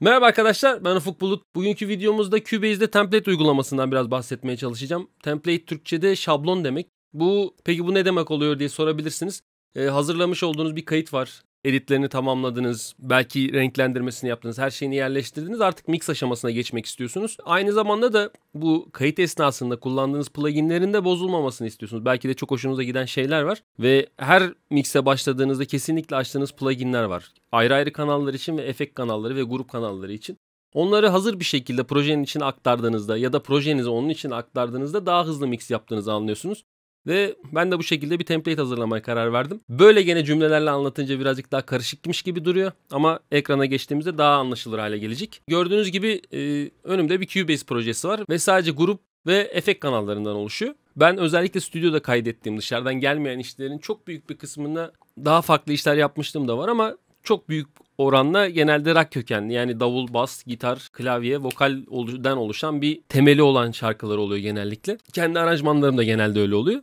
Merhaba arkadaşlar ben Ufuk Bulut. Bugünkü videomuzda Cubase'de template uygulamasından biraz bahsetmeye çalışacağım. Template Türkçe'de şablon demek. Bu Peki bu ne demek oluyor diye sorabilirsiniz. Ee, hazırlamış olduğunuz bir kayıt var editlerini tamamladınız, belki renklendirmesini yaptınız, her şeyini yerleştirdiniz. Artık mix aşamasına geçmek istiyorsunuz. Aynı zamanda da bu kayıt esnasında kullandığınız pluginlerin de bozulmamasını istiyorsunuz. Belki de çok hoşunuza giden şeyler var ve her mix'e başladığınızda kesinlikle açtığınız pluginler var. Ayrı ayrı kanallar için ve efekt kanalları ve grup kanalları için. Onları hazır bir şekilde projenin içine aktardığınızda ya da projenizi onun için aktardığınızda daha hızlı mix yaptığınızı anlıyorsunuz. Ve ben de bu şekilde bir template hazırlamaya karar verdim. Böyle gene cümlelerle anlatınca birazcık daha karışıkmış gibi duruyor. Ama ekrana geçtiğimizde daha anlaşılır hale gelecek. Gördüğünüz gibi e, önümde bir Cubase projesi var. Ve sadece grup ve efekt kanallarından oluşuyor. Ben özellikle stüdyoda kaydettiğim dışarıdan gelmeyen işlerin çok büyük bir kısmında daha farklı işler yapmıştım da var ama çok büyük oranla genelde rock kökenli yani davul, bas, gitar, klavye, vokalden oluşan bir temeli olan şarkılar oluyor genellikle. Kendi aranjmanlarım da genelde öyle oluyor.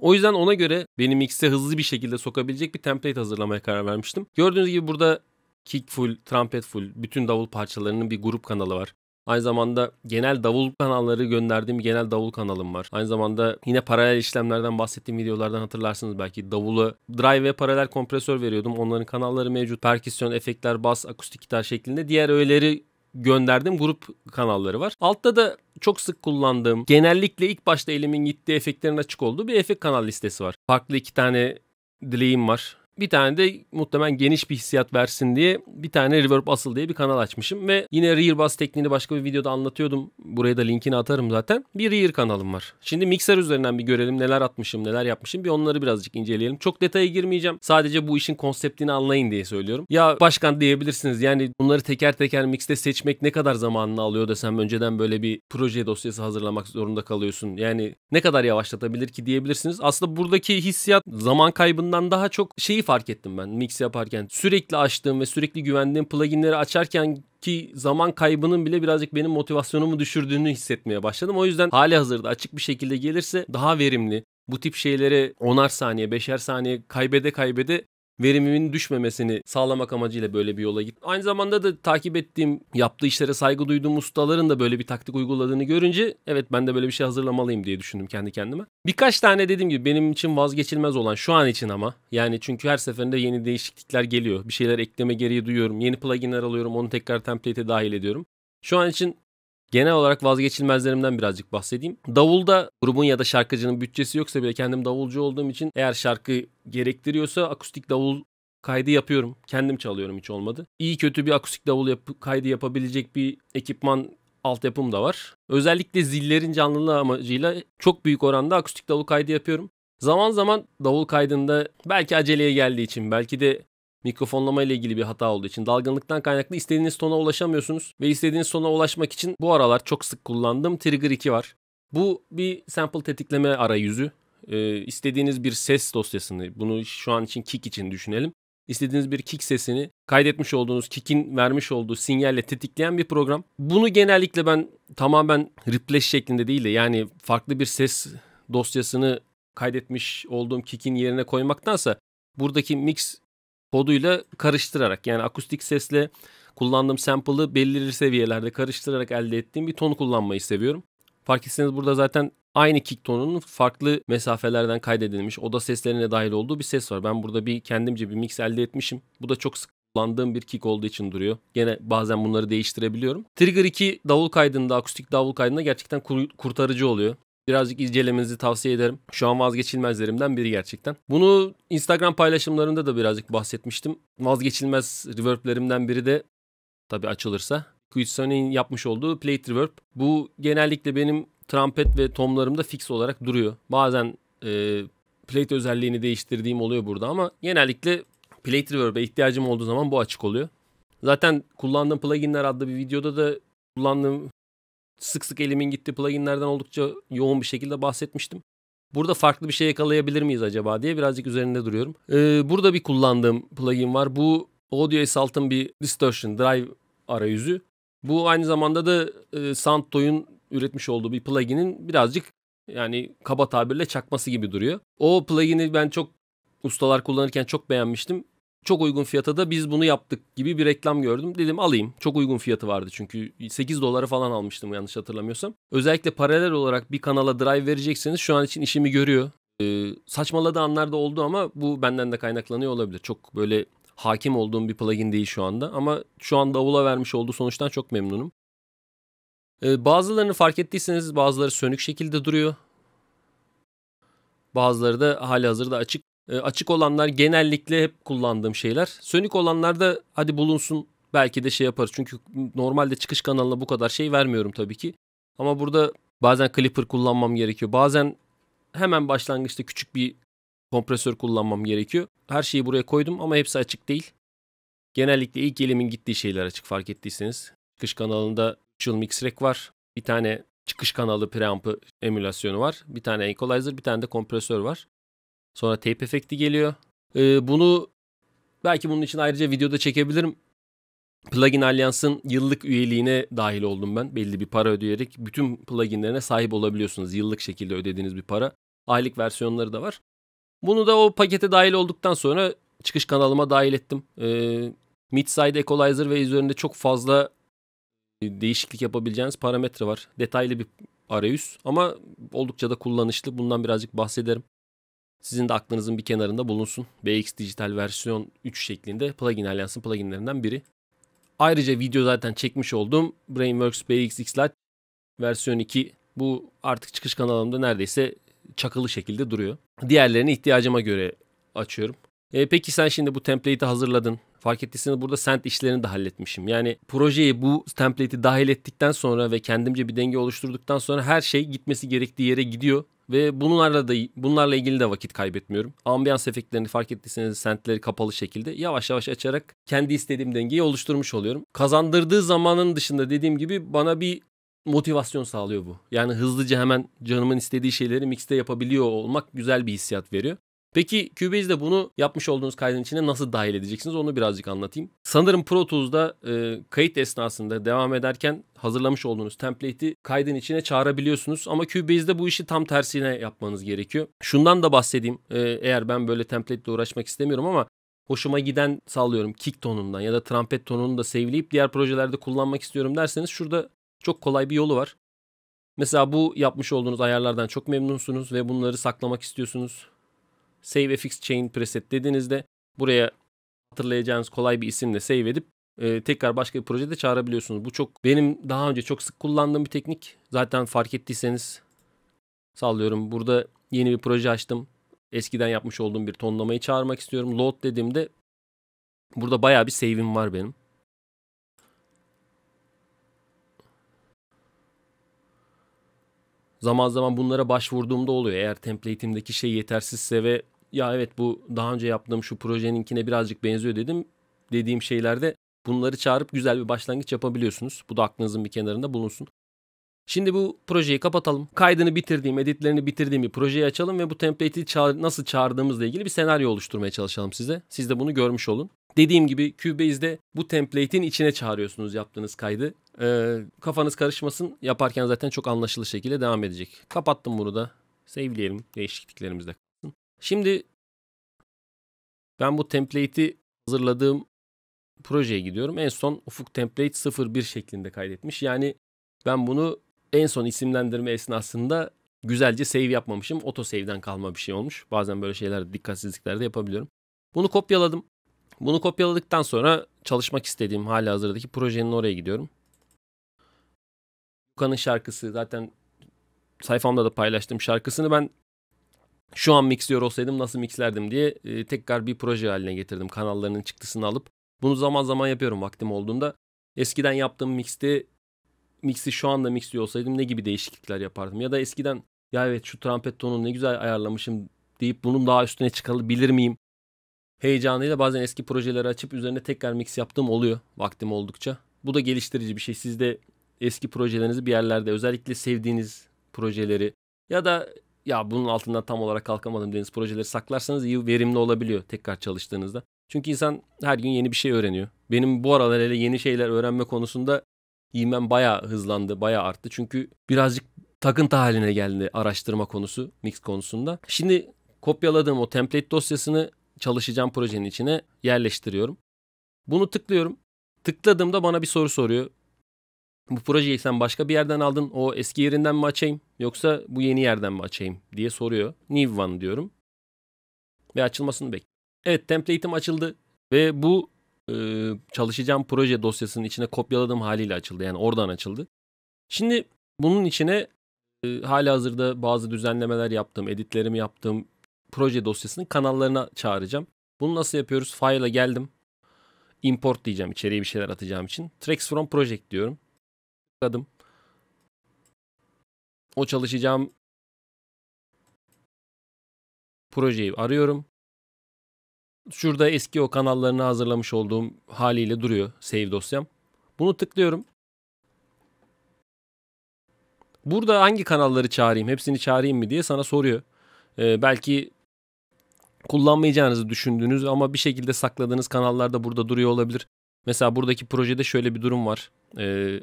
O yüzden ona göre benim X'e hızlı bir şekilde sokabilecek bir template hazırlamaya karar vermiştim. Gördüğünüz gibi burada kick full, trumpet full, bütün davul parçalarının bir grup kanalı var. Aynı zamanda genel davul kanalları gönderdiğim genel davul kanalım var. Aynı zamanda yine paralel işlemlerden bahsettiğim videolardan hatırlarsınız belki. Davulu drive ve paralel kompresör veriyordum. Onların kanalları mevcut. Perküsyon, efektler, bas, akustik gitar şeklinde. Diğer öğeleri gönderdiğim grup kanalları var. Altta da çok sık kullandığım, genellikle ilk başta elimin gittiği efektlerin açık olduğu bir efekt kanal listesi var. Farklı iki tane dileğim var. Bir tane de muhtemelen geniş bir hissiyat versin diye bir tane Reverb Asıl diye bir kanal açmışım ve yine Rear Bass tekniğini başka bir videoda anlatıyordum. Buraya da linkini atarım zaten. Bir Rear kanalım var. Şimdi mikser üzerinden bir görelim neler atmışım neler yapmışım bir onları birazcık inceleyelim. Çok detaya girmeyeceğim. Sadece bu işin konseptini anlayın diye söylüyorum. Ya başkan diyebilirsiniz yani bunları teker teker mixte seçmek ne kadar zamanını alıyor desem önceden böyle bir proje dosyası hazırlamak zorunda kalıyorsun. Yani ne kadar yavaşlatabilir ki diyebilirsiniz. Aslında buradaki hissiyat zaman kaybından daha çok şeyi fark ettim ben mix yaparken. Sürekli açtığım ve sürekli güvendiğim pluginleri açarken ki zaman kaybının bile birazcık benim motivasyonumu düşürdüğünü hissetmeye başladım. O yüzden hali hazırda açık bir şekilde gelirse daha verimli. Bu tip şeyleri 10'ar saniye, 5'er saniye kaybede kaybede verimimin düşmemesini sağlamak amacıyla böyle bir yola gittim. Aynı zamanda da takip ettiğim, yaptığı işlere saygı duyduğum ustaların da böyle bir taktik uyguladığını görünce evet ben de böyle bir şey hazırlamalıyım diye düşündüm kendi kendime. Birkaç tane dediğim gibi benim için vazgeçilmez olan şu an için ama yani çünkü her seferinde yeni değişiklikler geliyor. Bir şeyler ekleme gereği duyuyorum. Yeni pluginler alıyorum. Onu tekrar template'e dahil ediyorum. Şu an için Genel olarak vazgeçilmezlerimden birazcık bahsedeyim. Davulda grubun ya da şarkıcının bütçesi yoksa bile kendim davulcu olduğum için eğer şarkı gerektiriyorsa akustik davul kaydı yapıyorum. Kendim çalıyorum hiç olmadı. İyi kötü bir akustik davul yap- kaydı yapabilecek bir ekipman altyapım da var. Özellikle zillerin canlılığı amacıyla çok büyük oranda akustik davul kaydı yapıyorum. Zaman zaman davul kaydında belki aceleye geldiği için belki de Mikrofonlama ile ilgili bir hata olduğu için dalgınlıktan kaynaklı istediğiniz tona ulaşamıyorsunuz ve istediğiniz tona ulaşmak için bu aralar çok sık kullandığım Trigger 2 var. Bu bir sample tetikleme arayüzü. Ee, istediğiniz bir ses dosyasını, bunu şu an için kick için düşünelim. İstediğiniz bir kick sesini kaydetmiş olduğunuz kick'in vermiş olduğu sinyalle tetikleyen bir program. Bunu genellikle ben tamamen replash şeklinde değil de yani farklı bir ses dosyasını kaydetmiş olduğum kick'in yerine koymaktansa buradaki mix koduyla karıştırarak yani akustik sesle kullandığım sample'ı belirli seviyelerde karıştırarak elde ettiğim bir ton kullanmayı seviyorum. Fark etseniz burada zaten aynı kick tonunun farklı mesafelerden kaydedilmiş oda seslerine dahil olduğu bir ses var. Ben burada bir kendimce bir mix elde etmişim. Bu da çok sık kullandığım bir kick olduğu için duruyor. Gene bazen bunları değiştirebiliyorum. Trigger 2 davul kaydında, akustik davul kaydında gerçekten kurtarıcı oluyor birazcık incelemenizi tavsiye ederim. Şu an vazgeçilmezlerimden biri gerçekten. Bunu Instagram paylaşımlarında da birazcık bahsetmiştim. Vazgeçilmez reverblerimden biri de tabii açılırsa Quidson'in yapmış olduğu plate reverb. Bu genellikle benim trampet ve tomlarımda fix olarak duruyor. Bazen e, plate özelliğini değiştirdiğim oluyor burada ama genellikle plate reverb'e ihtiyacım olduğu zaman bu açık oluyor. Zaten kullandığım pluginler adlı bir videoda da kullandığım sık sık elimin gittiği pluginlerden oldukça yoğun bir şekilde bahsetmiştim. Burada farklı bir şey yakalayabilir miyiz acaba diye birazcık üzerinde duruyorum. Ee, burada bir kullandığım plugin var. Bu Audio Assault'ın bir distortion drive arayüzü. Bu aynı zamanda da e, Santoy'un üretmiş olduğu bir plugin'in birazcık yani kaba tabirle çakması gibi duruyor. O plugin'i ben çok ustalar kullanırken çok beğenmiştim. Çok uygun fiyata da biz bunu yaptık gibi bir reklam gördüm. Dedim alayım. Çok uygun fiyatı vardı çünkü 8 dolara falan almıştım yanlış hatırlamıyorsam. Özellikle paralel olarak bir kanala drive verecekseniz şu an için işimi görüyor. Ee, saçmaladığı anlar da oldu ama bu benden de kaynaklanıyor olabilir. Çok böyle hakim olduğum bir plugin değil şu anda ama şu an davula vermiş olduğu sonuçtan çok memnunum. Ee, bazılarını fark ettiyseniz bazıları sönük şekilde duruyor. Bazıları da hali hazırda açık. E, açık olanlar genellikle hep kullandığım şeyler. Sönük olanlar da hadi bulunsun belki de şey yaparız. Çünkü normalde çıkış kanalına bu kadar şey vermiyorum tabii ki. Ama burada bazen clipper kullanmam gerekiyor. Bazen hemen başlangıçta küçük bir kompresör kullanmam gerekiyor. Her şeyi buraya koydum ama hepsi açık değil. Genellikle ilk elimin gittiği şeyler açık fark ettiyseniz. Çıkış kanalında Chill Mix Rack var. Bir tane çıkış kanalı preamp'ı emülasyonu var. Bir tane equalizer, bir tane de kompresör var. Sonra tape efekti geliyor. Ee, bunu belki bunun için ayrıca videoda çekebilirim. Plugin Alliance'ın yıllık üyeliğine dahil oldum ben. Belli bir para ödeyerek bütün pluginlerine sahip olabiliyorsunuz. Yıllık şekilde ödediğiniz bir para. Aylık versiyonları da var. Bunu da o pakete dahil olduktan sonra çıkış kanalıma dahil ettim. Ee, Midside Equalizer ve üzerinde çok fazla değişiklik yapabileceğiniz parametre var. Detaylı bir arayüz ama oldukça da kullanışlı. Bundan birazcık bahsederim sizin de aklınızın bir kenarında bulunsun. BX Dijital versiyon 3 şeklinde plugin Alliance'ın pluginlerinden biri. Ayrıca video zaten çekmiş oldum. Brainworks BX Xlite versiyon 2 bu artık çıkış kanalımda neredeyse çakılı şekilde duruyor. Diğerlerini ihtiyacıma göre açıyorum. E, peki sen şimdi bu template'i hazırladın. Fark ettiyseniz burada sent işlerini de halletmişim. Yani projeye bu template'i dahil ettikten sonra ve kendimce bir denge oluşturduktan sonra her şey gitmesi gerektiği yere gidiyor. Ve bunlarla da bunlarla ilgili de vakit kaybetmiyorum. Ambiyans efektlerini fark ettiyseniz sentleri kapalı şekilde yavaş yavaş açarak kendi istediğim dengeyi oluşturmuş oluyorum. Kazandırdığı zamanın dışında dediğim gibi bana bir motivasyon sağlıyor bu. Yani hızlıca hemen canımın istediği şeyleri mixte yapabiliyor olmak güzel bir hissiyat veriyor. Peki Cubase'de bunu yapmış olduğunuz kaydın içine nasıl dahil edeceksiniz onu birazcık anlatayım. Sanırım Pro Tools'da e, kayıt esnasında devam ederken hazırlamış olduğunuz template'i kaydın içine çağırabiliyorsunuz ama Cubase'de bu işi tam tersine yapmanız gerekiyor. Şundan da bahsedeyim. E, eğer ben böyle template uğraşmak istemiyorum ama hoşuma giden sallıyorum kick tonundan ya da trompet tonunu da sevleyip diğer projelerde kullanmak istiyorum derseniz şurada çok kolay bir yolu var. Mesela bu yapmış olduğunuz ayarlardan çok memnunsunuz ve bunları saklamak istiyorsunuz. Save FX Chain Preset dediğinizde buraya hatırlayacağınız kolay bir isimle save edip e, tekrar başka bir projede çağırabiliyorsunuz. Bu çok benim daha önce çok sık kullandığım bir teknik. Zaten fark ettiyseniz sallıyorum burada yeni bir proje açtım. Eskiden yapmış olduğum bir tonlamayı çağırmak istiyorum. Load dediğimde burada bayağı bir save'im var benim. Zaman zaman bunlara başvurduğumda oluyor. Eğer template'imdeki şey yetersizse ve ya evet bu daha önce yaptığım şu projeninkine birazcık benziyor dedim. Dediğim şeylerde bunları çağırıp güzel bir başlangıç yapabiliyorsunuz. Bu da aklınızın bir kenarında bulunsun. Şimdi bu projeyi kapatalım. Kaydını bitirdiğim, editlerini bitirdiğim bir projeyi açalım ve bu template'i çağır, nasıl çağırdığımızla ilgili bir senaryo oluşturmaya çalışalım size. Siz de bunu görmüş olun. Dediğim gibi Cubase'de bu template'in içine çağırıyorsunuz yaptığınız kaydı. Ee, kafanız karışmasın. Yaparken zaten çok anlaşılır şekilde devam edecek. Kapattım bunu da. Sevleyelim değişikliklerimizde. Şimdi ben bu template'i hazırladığım projeye gidiyorum. En son Ufuk Template 01 şeklinde kaydetmiş. Yani ben bunu en son isimlendirme esnasında güzelce save yapmamışım. Oto save'den kalma bir şey olmuş. Bazen böyle şeyler dikkatsizliklerde yapabiliyorum. Bunu kopyaladım. Bunu kopyaladıktan sonra çalışmak istediğim hali hazırdaki projenin oraya gidiyorum. Luka'nın şarkısı zaten sayfamda da paylaştığım şarkısını ben şu an mixliyor olsaydım nasıl mixlerdim diye e, tekrar bir proje haline getirdim. Kanallarının çıktısını alıp bunu zaman zaman yapıyorum vaktim olduğunda. Eskiden yaptığım mixte mixi şu anda mixliyor olsaydım ne gibi değişiklikler yapardım? Ya da eskiden ya evet şu trompet tonunu ne güzel ayarlamışım deyip bunun daha üstüne çıkabilir miyim? Heyecanıyla bazen eski projeleri açıp üzerine tekrar mix yaptığım oluyor vaktim oldukça. Bu da geliştirici bir şey. Siz de eski projelerinizi bir yerlerde özellikle sevdiğiniz projeleri ya da ya bunun altından tam olarak kalkamadım deniz projeleri saklarsanız iyi verimli olabiliyor tekrar çalıştığınızda. Çünkü insan her gün yeni bir şey öğreniyor. Benim bu aralar hele yeni şeyler öğrenme konusunda ivmem bayağı hızlandı, bayağı arttı. Çünkü birazcık takıntı haline geldi araştırma konusu, mix konusunda. Şimdi kopyaladığım o template dosyasını çalışacağım projenin içine yerleştiriyorum. Bunu tıklıyorum. Tıkladığımda bana bir soru soruyor bu projeyi sen başka bir yerden aldın o eski yerinden mi açayım yoksa bu yeni yerden mi açayım diye soruyor. New one diyorum ve açılmasını bekliyorum. Evet template'im açıldı ve bu e, çalışacağım proje dosyasının içine kopyaladığım haliyle açıldı yani oradan açıldı. Şimdi bunun içine e, hali hazırda bazı düzenlemeler yaptım, editlerimi yaptım. Proje dosyasının kanallarına çağıracağım. Bunu nasıl yapıyoruz? File'a geldim. Import diyeceğim içeriye bir şeyler atacağım için. Tracks from project diyorum adım. O çalışacağım projeyi arıyorum. Şurada eski o kanallarını hazırlamış olduğum haliyle duruyor save dosyam. Bunu tıklıyorum. Burada hangi kanalları çağırayım, hepsini çağırayım mı diye sana soruyor. Ee, belki kullanmayacağınızı düşündüğünüz ama bir şekilde sakladığınız kanallar da burada duruyor olabilir. Mesela buradaki projede şöyle bir durum var. Ee,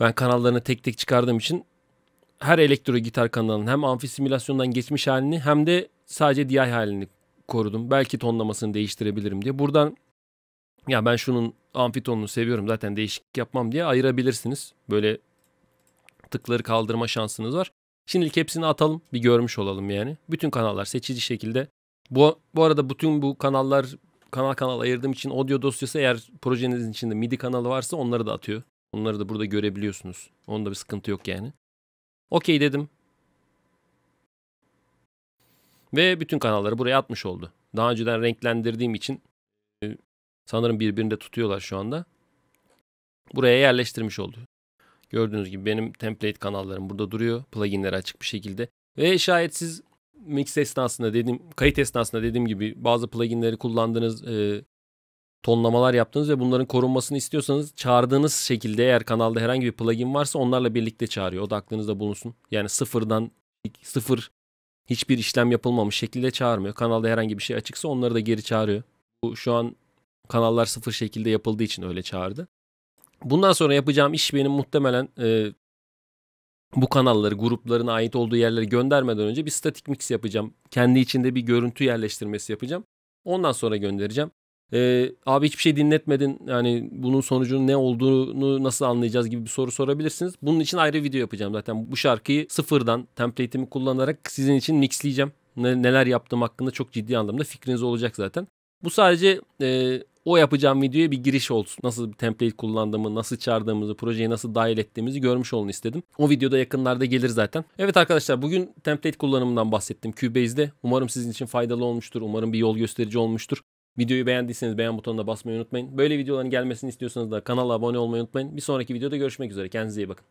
ben kanallarını tek tek çıkardığım için her elektro gitar kanalının hem amfi simülasyondan geçmiş halini hem de sadece DI halini korudum. Belki tonlamasını değiştirebilirim diye. Buradan ya ben şunun amfi tonunu seviyorum zaten değişiklik yapmam diye ayırabilirsiniz. Böyle tıkları kaldırma şansınız var. Şimdilik hepsini atalım bir görmüş olalım yani. Bütün kanallar seçici şekilde. Bu, bu arada bütün bu kanallar kanal kanal ayırdığım için audio dosyası eğer projenizin içinde MIDI kanalı varsa onları da atıyor. Onları da burada görebiliyorsunuz. Onda bir sıkıntı yok yani. Okey dedim. Ve bütün kanalları buraya atmış oldu. Daha önceden renklendirdiğim için e, sanırım birbirinde tutuyorlar şu anda. Buraya yerleştirmiş oldu. Gördüğünüz gibi benim template kanallarım burada duruyor. Pluginleri açık bir şekilde. Ve şayet siz mix esnasında dediğim, kayıt esnasında dediğim gibi bazı pluginleri kullandığınız E, tonlamalar yaptınız ve bunların korunmasını istiyorsanız çağırdığınız şekilde eğer kanalda herhangi bir plugin varsa onlarla birlikte çağırıyor. O da aklınızda bulunsun. Yani sıfırdan sıfır hiçbir işlem yapılmamış şekilde çağırmıyor. Kanalda herhangi bir şey açıksa onları da geri çağırıyor. Bu şu an kanallar sıfır şekilde yapıldığı için öyle çağırdı. Bundan sonra yapacağım iş benim muhtemelen e, bu kanalları gruplarına ait olduğu yerlere göndermeden önce bir statik mix yapacağım. Kendi içinde bir görüntü yerleştirmesi yapacağım. Ondan sonra göndereceğim. Ee, abi hiçbir şey dinletmedin yani bunun sonucunun ne olduğunu nasıl anlayacağız gibi bir soru sorabilirsiniz. Bunun için ayrı video yapacağım zaten bu şarkıyı sıfırdan template'imi kullanarak sizin için mixleyeceğim. Ne, neler yaptığım hakkında çok ciddi anlamda fikriniz olacak zaten. Bu sadece e, o yapacağım videoya bir giriş olsun. Nasıl bir template kullandığımı, nasıl çağırdığımızı, projeye nasıl dahil ettiğimizi görmüş olun istedim. O videoda yakınlarda gelir zaten. Evet arkadaşlar bugün template kullanımından bahsettim Cubase'de. Umarım sizin için faydalı olmuştur. Umarım bir yol gösterici olmuştur. Videoyu beğendiyseniz beğen butonuna basmayı unutmayın. Böyle videoların gelmesini istiyorsanız da kanala abone olmayı unutmayın. Bir sonraki videoda görüşmek üzere. Kendinize iyi bakın.